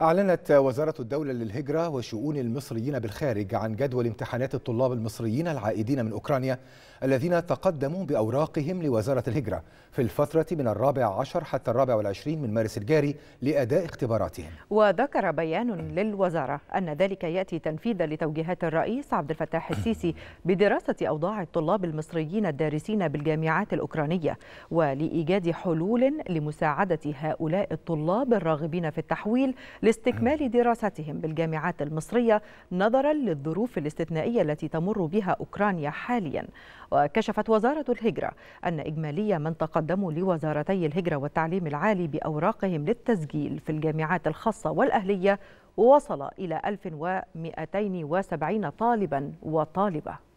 أعلنت وزارة الدولة للهجرة وشؤون المصريين بالخارج عن جدول امتحانات الطلاب المصريين العائدين من أوكرانيا الذين تقدموا بأوراقهم لوزارة الهجرة في الفترة من الرابع عشر حتى الرابع والعشرين من مارس الجاري لأداء اختباراتهم وذكر بيان للوزارة أن ذلك يأتي تنفيذا لتوجيهات الرئيس عبد الفتاح السيسي بدراسة أوضاع الطلاب المصريين الدارسين بالجامعات الأوكرانية ولإيجاد حلول لمساعدة هؤلاء الطلاب الراغبين في التحويل لاستكمال دراستهم بالجامعات المصرية نظرا للظروف الاستثنائية التي تمر بها أوكرانيا حاليا وكشفت وزارة الهجرة أن إجمالي من تقدموا لوزارتي الهجرة والتعليم العالي بأوراقهم للتسجيل في الجامعات الخاصة والأهلية وصل إلى 1270 طالبا وطالبة